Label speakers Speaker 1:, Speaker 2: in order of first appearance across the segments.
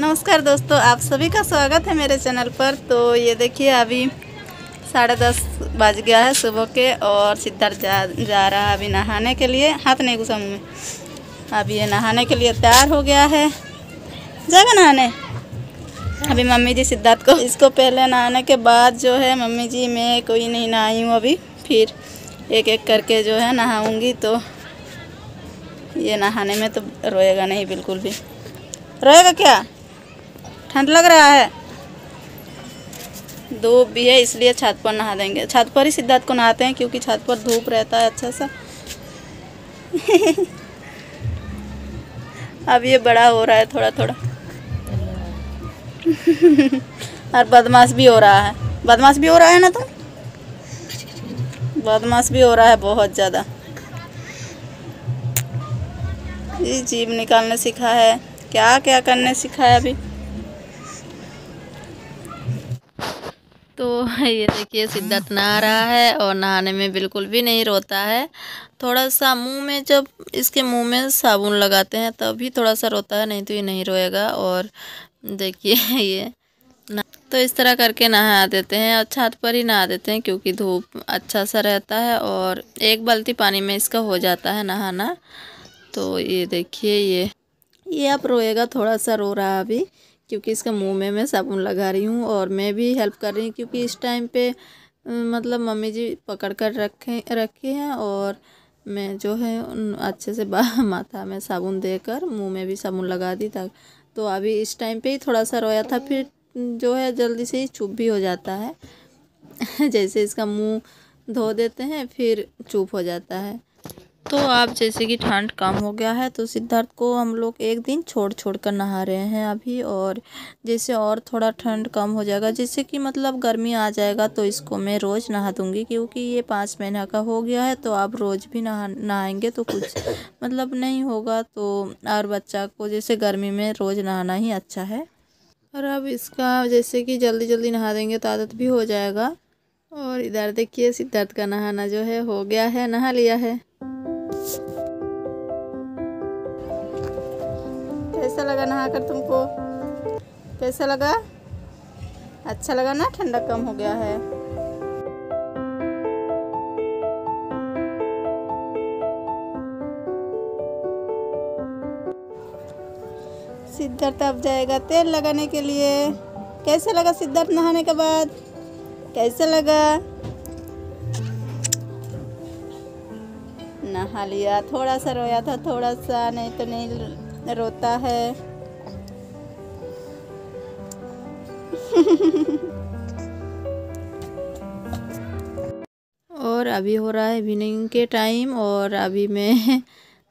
Speaker 1: नमस्कार दोस्तों आप सभी का स्वागत है मेरे चैनल पर तो ये देखिए अभी साढ़े दस बज गया है सुबह के और सिद्धार्थ जा जा रहा है अभी नहाने के लिए हाथ नहीं घुसा मुँह में अभी ये नहाने के लिए तैयार हो गया है जाएगा नहाने अभी मम्मी जी सिद्धार्थ को इसको पहले नहाने के बाद जो है मम्मी जी मैं कोई नहीं नहाई हूँ अभी फिर एक एक करके जो है नहाऊँगी तो ये नहाने में तो रोएगा नहीं बिल्कुल भी रोएगा क्या ठंड लग रहा है धूप भी है इसलिए छत पर नहा देंगे छत पर ही सिद्धार्थ को नहाते हैं क्योंकि छत पर धूप रहता है अच्छा सा अब ये बड़ा हो रहा है थोड़ा थोड़ा और बदमाश भी हो रहा है बदमाश भी हो रहा है ना तो? बदमाश भी हो रहा है बहुत ज़्यादा जीव जीभ निकालने सीखा है क्या क्या करने सीखा है अभी तो ये देखिए सिद्धार्थ नहा रहा है और नहाने में बिल्कुल भी नहीं रोता है थोड़ा सा मुंह में जब इसके मुंह में साबुन लगाते हैं तभी थोड़ा सा रोता है नहीं तो ये नहीं रोएगा और देखिए ये तो इस तरह करके नहा देते हैं और छत पर ही नहा देते हैं क्योंकि धूप अच्छा सा रहता है और एक बाल्टी पानी में इसका हो जाता है नहाना तो ये देखिए ये ये अब रोएगा थोड़ा सा रो रहा अभी क्योंकि इसके मुंह में मैं साबुन लगा रही हूँ और मैं भी हेल्प कर रही हूँ क्योंकि इस टाइम पे मतलब मम्मी जी पकड़ कर रखे रखे हैं और मैं जो है अच्छे से माथा में साबुन देकर मुंह में भी साबुन लगा दी था तो अभी इस टाइम पे ही थोड़ा सा रोया था फिर जो है जल्दी से ही चुप भी हो जाता है जैसे इसका मुँह धो देते हैं फिर चुप हो जाता है तो आप जैसे कि ठंड कम हो गया है तो सिद्धार्थ को हम लोग एक दिन छोड़ छोड़ कर नहा रहे हैं अभी और जैसे और थोड़ा ठंड कम हो जाएगा जैसे कि मतलब गर्मी आ जाएगा तो इसको मैं रोज़ नहा दूँगी क्योंकि ये पाँच महीना का हो गया है तो आप रोज़ भी नहा नहाएंगे तो कुछ मतलब नहीं होगा तो और बच्चा को जैसे गर्मी में रोज़ नहाना ही अच्छा है और अब इसका जैसे कि जल्दी जल्दी नहा देंगे तो आदत भी हो जाएगा और इधर देखिए सिद्धार्थ का नहाना जो है हो गया है नहा लिया है कैसा लगा नहाकर तुमको कैसा लगा अच्छा लगा ना ठंडा कम हो गया है सिद्धार्थ अब जाएगा तेल लगाने के लिए कैसा लगा सिद्धार्थ नहाने के बाद कैसा लगा नहा लिया थोड़ा सा रोया था थोड़ा सा नहीं तो नहीं रोता है और अभी हो रहा है इवनिंग के टाइम और अभी मैं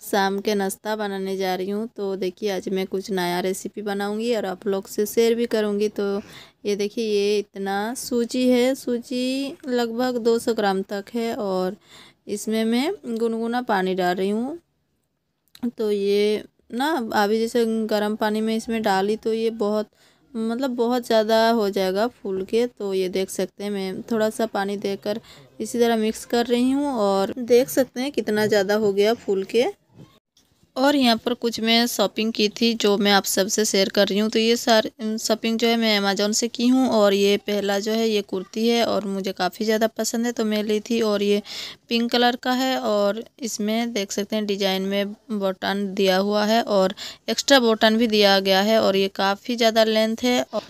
Speaker 1: शाम के नाश्ता बनाने जा रही हूँ तो देखिए आज मैं कुछ नया रेसिपी बनाऊँगी और आप लोग से शेयर भी करूँगी तो ये देखिए ये इतना सूजी है सूजी लगभग 200 ग्राम तक है और इसमें मैं गुनगुना पानी डाल रही हूँ तो ये ना अभी जैसे गर्म पानी में इसमें डाली तो ये बहुत मतलब बहुत ज़्यादा हो जाएगा फूल के तो ये देख सकते हैं मैं थोड़ा सा पानी देकर इसी तरह मिक्स कर रही हूँ और देख सकते हैं कितना ज़्यादा हो गया फूल के और यहाँ पर कुछ मैं शॉपिंग की थी जो मैं आप सबसे शेयर कर रही हूँ तो ये सार शॉपिंग जो है मैं अमेज़ोन से की हूँ और ये पहला जो है ये कुर्ती है और मुझे काफ़ी ज़्यादा पसंद है तो मैं ली थी और ये पिंक कलर का है और इसमें देख सकते हैं डिजाइन में बटन दिया हुआ है और एक्स्ट्रा बटन भी दिया गया है और ये काफ़ी ज़्यादा लेंथ है और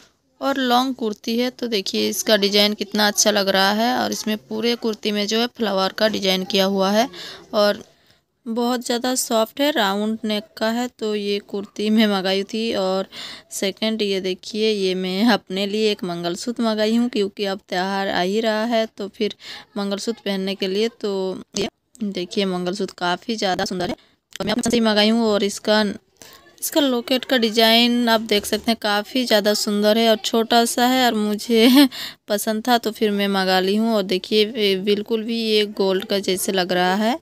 Speaker 1: और लॉन्ग कुर्ती है तो देखिए इसका डिज़ाइन कितना अच्छा लग रहा है और इसमें पूरे कुर्ती में जो है फ्लावर का डिज़ाइन किया हुआ है और बहुत ज़्यादा सॉफ्ट है राउंड नेक का है तो ये कुर्ती मैं मंगाई थी और सेकंड ये देखिए ये मैं अपने लिए एक मंगलसूत्र मंगाई हूँ क्योंकि अब त्यौहार आ ही रहा है तो फिर मंगलसूत्र पहनने के लिए तो ये देखिए मंगलसूत्र काफ़ी ज़्यादा सुंदर है तो मैं अपने से मंगाई हूँ और इसका इसका लोकेट का डिज़ाइन आप देख सकते हैं काफ़ी ज़्यादा सुंदर है और छोटा सा है और मुझे पसंद था तो फिर मैं मंगा ली हूँ और देखिए बिल्कुल भी ये गोल्ड का जैसे लग रहा है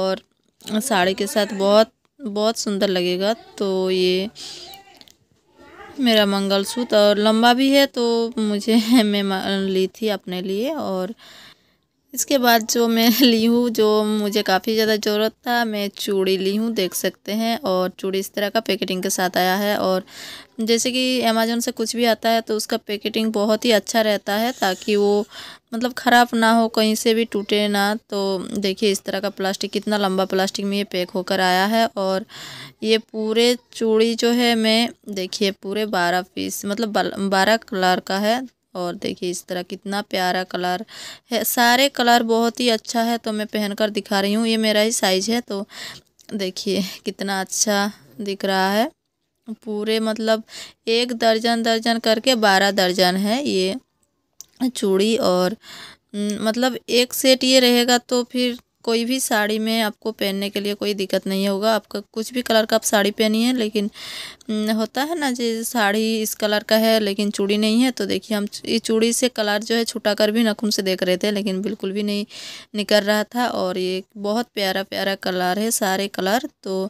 Speaker 1: और साड़ी के साथ बहुत बहुत सुंदर लगेगा तो ये मेरा मंगलसूत्र और लंबा भी है तो मुझे मैं ली थी अपने लिए और इसके बाद जो मैं ली हूँ जो मुझे काफ़ी ज़्यादा ज़रूरत था मैं चूड़ी ली हूँ देख सकते हैं और चूड़ी इस तरह का पैकेटिंग के साथ आया है और जैसे कि अमेजोन से कुछ भी आता है तो उसका पैकेटिंग बहुत ही अच्छा रहता है ताकि वो मतलब ख़राब ना हो कहीं से भी टूटे ना तो देखिए इस तरह का प्लास्टिक कितना लंबा प्लास्टिक में ये पैक होकर आया है और ये पूरे चूड़ी जो है मैं देखिए पूरे बारह पीस मतलब बारह कलर का है और देखिए इस तरह कितना प्यारा कलर है सारे कलर बहुत ही अच्छा है तो मैं पहन कर दिखा रही हूँ ये मेरा ही साइज़ है तो देखिए कितना अच्छा दिख रहा है पूरे मतलब एक दर्जन दर्जन करके बारह दर्जन है ये चूड़ी और मतलब एक सेट ये रहेगा तो फिर कोई भी साड़ी में आपको पहनने के लिए कोई दिक्कत नहीं होगा आपका कुछ भी कलर का आप साड़ी पहनी है लेकिन होता है ना जी साड़ी इस कलर का है लेकिन चूड़ी नहीं है तो देखिए हम ये चूड़ी से कलर जो है छुटा कर भी नखून से देख रहे थे लेकिन बिल्कुल भी नहीं निकल रहा था और ये बहुत प्यारा प्यारा कलर है सारे कलर तो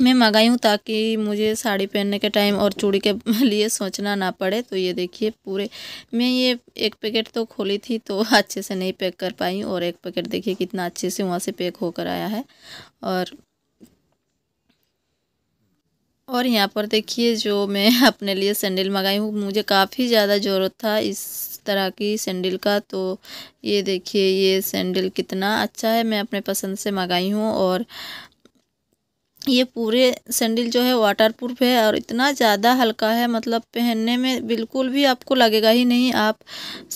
Speaker 1: मैं मंगाई हूँ ताकि मुझे साड़ी पहनने के टाइम और चूड़ी के लिए सोचना ना पड़े तो ये देखिए पूरे मैं ये एक पैकेट तो खोली थी तो अच्छे से नहीं पैक कर पाई और एक पैकेट देखिए कितना अच्छे से वहाँ से पैक होकर आया है और और यहाँ पर देखिए जो मैं अपने लिए सैंडल मंगाई हूँ मुझे काफ़ी ज़्यादा ज़रूरत था इस तरह की सैंडल का तो ये देखिए ये सैंडल कितना अच्छा है मैं अपने पसंद से मंगाई हूँ और ये पूरे सैंडल जो है वाटर प्रूफ है और इतना ज़्यादा हल्का है मतलब पहनने में बिल्कुल भी आपको लगेगा ही नहीं आप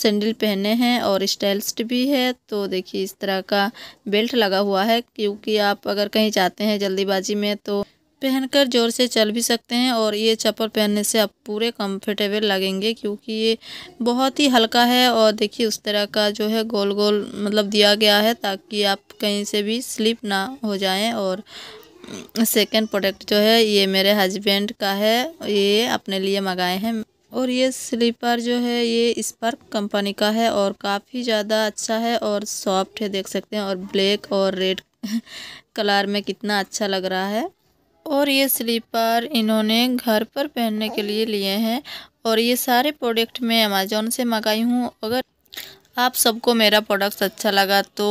Speaker 1: सैंडल पहने हैं और स्टाइल्स भी है तो देखिए इस तरह का बेल्ट लगा हुआ है क्योंकि आप अगर कहीं जाते हैं जल्दीबाजी में तो पहनकर ज़ोर से चल भी सकते हैं और ये चप्पल पहनने से आप पूरे कंफर्टेबल लगेंगे क्योंकि ये बहुत ही हल्का है और देखिए उस तरह का जो है गोल गोल मतलब दिया गया है ताकि आप कहीं से भी स्लिप ना हो जाएं और सेकंड प्रोडक्ट जो है ये मेरे हस्बैंड का है ये अपने लिए मंगाए हैं और ये स्लीपर जो है ये स्पर्क कंपनी का है और काफ़ी ज़्यादा अच्छा है और सॉफ्ट है देख सकते हैं और ब्लैक और रेड कलर में कितना अच्छा लग रहा है और ये स्लीपर इन्होंने घर पर पहनने के लिए लिए हैं और ये सारे प्रोडक्ट मैं अमेज़ोन से मंगाई हूँ अगर आप सबको मेरा प्रोडक्ट्स अच्छा लगा तो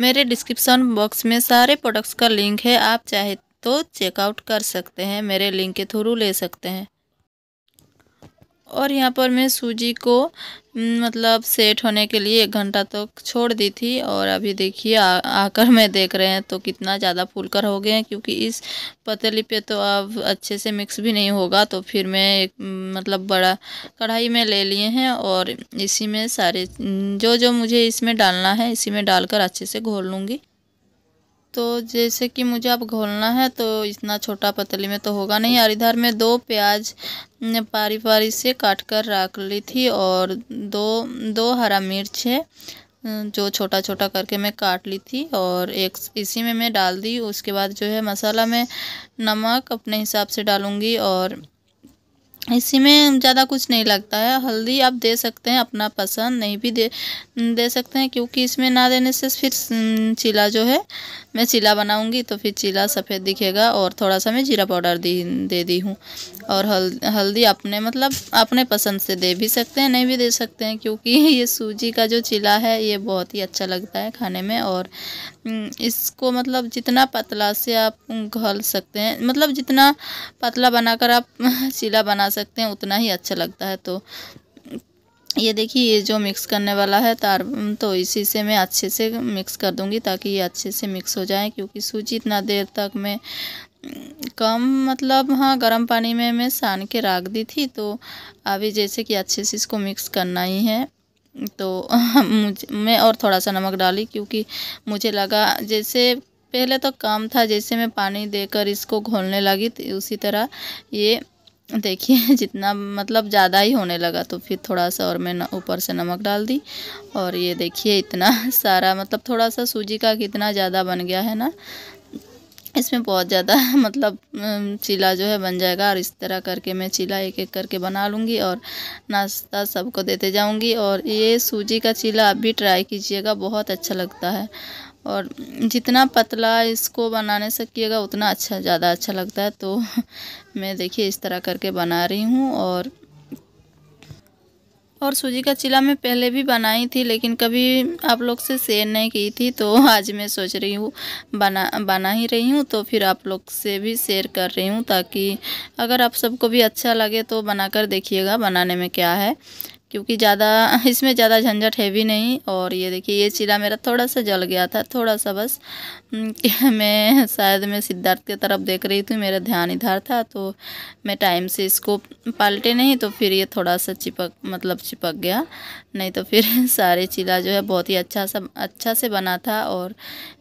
Speaker 1: मेरे डिस्क्रिप्सन बॉक्स में सारे प्रोडक्ट्स का लिंक है आप चाहे तो चेकआउट कर सकते हैं मेरे लिंक के थ्रू ले सकते हैं और यहाँ पर मैं सूजी को मतलब सेट होने के लिए एक घंटा तक तो छोड़ दी थी और अभी देखिए आकर मैं देख रहे हैं तो कितना ज़्यादा फूलकर हो गए हैं क्योंकि इस पतली पे तो अब अच्छे से मिक्स भी नहीं होगा तो फिर मैं एक मतलब बड़ा कढ़ाई में ले लिए हैं और इसी में सारे जो जो मुझे इसमें डालना है इसी में डालकर अच्छे से घोल लूँगी तो जैसे कि मुझे अब घोलना है तो इतना छोटा पतली में तो होगा नहीं और इधर में दो प्याज पारी पारी से काट कर रख ली थी और दो दो हरा मिर्च है जो छोटा छोटा करके मैं काट ली थी और एक इसी में मैं डाल दी उसके बाद जो है मसाला में नमक अपने हिसाब से डालूंगी और इसी में ज़्यादा कुछ नहीं लगता है हल्दी आप दे सकते हैं अपना पसंद नहीं भी दे दे सकते हैं क्योंकि इसमें ना देने से फिर चीला जो है मैं चीला बनाऊंगी तो फिर चीला सफ़ेद दिखेगा और थोड़ा सा मैं जीरा पाउडर दी दे दी हूँ और हल हल्दी अपने मतलब अपने पसंद से दे भी सकते हैं नहीं भी दे सकते हैं क्योंकि ये सूजी का जो चीला है ये बहुत ही अच्छा लगता है खाने में और इसको मतलब जितना पतला से आप घल सकते हैं मतलब जितना पतला बनाकर आप चीला बना सकते हैं उतना ही अच्छा लगता है तो ये देखिए ये जो मिक्स करने वाला है तार तो इसी से मैं अच्छे से मिक्स कर दूंगी ताकि ये अच्छे से मिक्स हो जाए क्योंकि सूजी इतना देर तक मैं कम मतलब हाँ गर्म पानी में मैं सान के रख दी थी तो अभी जैसे कि अच्छे से इसको मिक्स करना ही है तो मुझे मैं और थोड़ा सा नमक डाली क्योंकि मुझे लगा जैसे पहले तो कम था जैसे मैं पानी देकर इसको घोलने लगी उसी तरह ये देखिए जितना मतलब ज़्यादा ही होने लगा तो फिर थोड़ा सा और मैं ऊपर से नमक डाल दी और ये देखिए इतना सारा मतलब थोड़ा सा सूजी का कितना ज़्यादा बन गया है ना इसमें बहुत ज़्यादा मतलब चीला जो है बन जाएगा और इस तरह करके मैं चीला एक एक करके बना लूँगी और नाश्ता सबको देते जाऊँगी और ये सूजी का चीला आप भी ट्राई कीजिएगा बहुत अच्छा लगता है और जितना पतला इसको बनाने से किएगा उतना अच्छा ज़्यादा अच्छा लगता है तो मैं देखिए इस तरह करके बना रही हूँ और और सूजी का चिला मैं पहले भी बनाई थी लेकिन कभी आप लोग से शेयर नहीं की थी तो आज मैं सोच रही हूँ बना बना ही रही हूँ तो फिर आप लोग से भी शेयर कर रही हूँ ताकि अगर आप सबको भी अच्छा लगे तो बनाकर देखिएगा बनाने में क्या है क्योंकि ज़्यादा इसमें ज़्यादा झंझट है भी नहीं और ये देखिए ये चीरा मेरा थोड़ा सा जल गया था थोड़ा सा बस मैं शायद मैं सिद्धार्थ की तरफ देख रही थी मेरा ध्यान इधर था तो मैं टाइम से इसको पलटे नहीं तो फिर ये थोड़ा सा चिपक मतलब चिपक गया नहीं तो फिर सारे चिला जो है बहुत ही अच्छा सा अच्छा से बना था और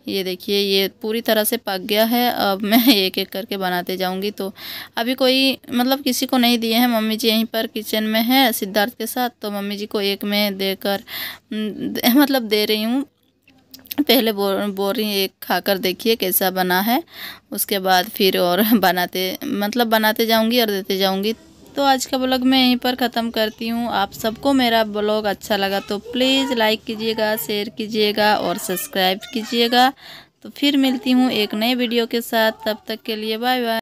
Speaker 1: ये देखिए ये पूरी तरह से पक गया है अब मैं एक एक करके बनाते जाऊंगी तो अभी कोई मतलब किसी को नहीं दिए हैं मम्मी जी यहीं पर किचन में है सिद्धार्थ के साथ तो मम्मी जी को एक में देकर दे, मतलब दे रही हूँ पहले बो बोरी एक खाकर देखिए कैसा बना है उसके बाद फिर और बनाते मतलब बनाते जाऊंगी और देते जाऊंगी तो आज का ब्लॉग मैं यहीं पर ख़त्म करती हूँ आप सबको मेरा ब्लॉग अच्छा लगा तो प्लीज़ लाइक कीजिएगा शेयर कीजिएगा और सब्सक्राइब कीजिएगा तो फिर मिलती हूँ एक नए वीडियो के साथ तब तक के लिए बाय बाय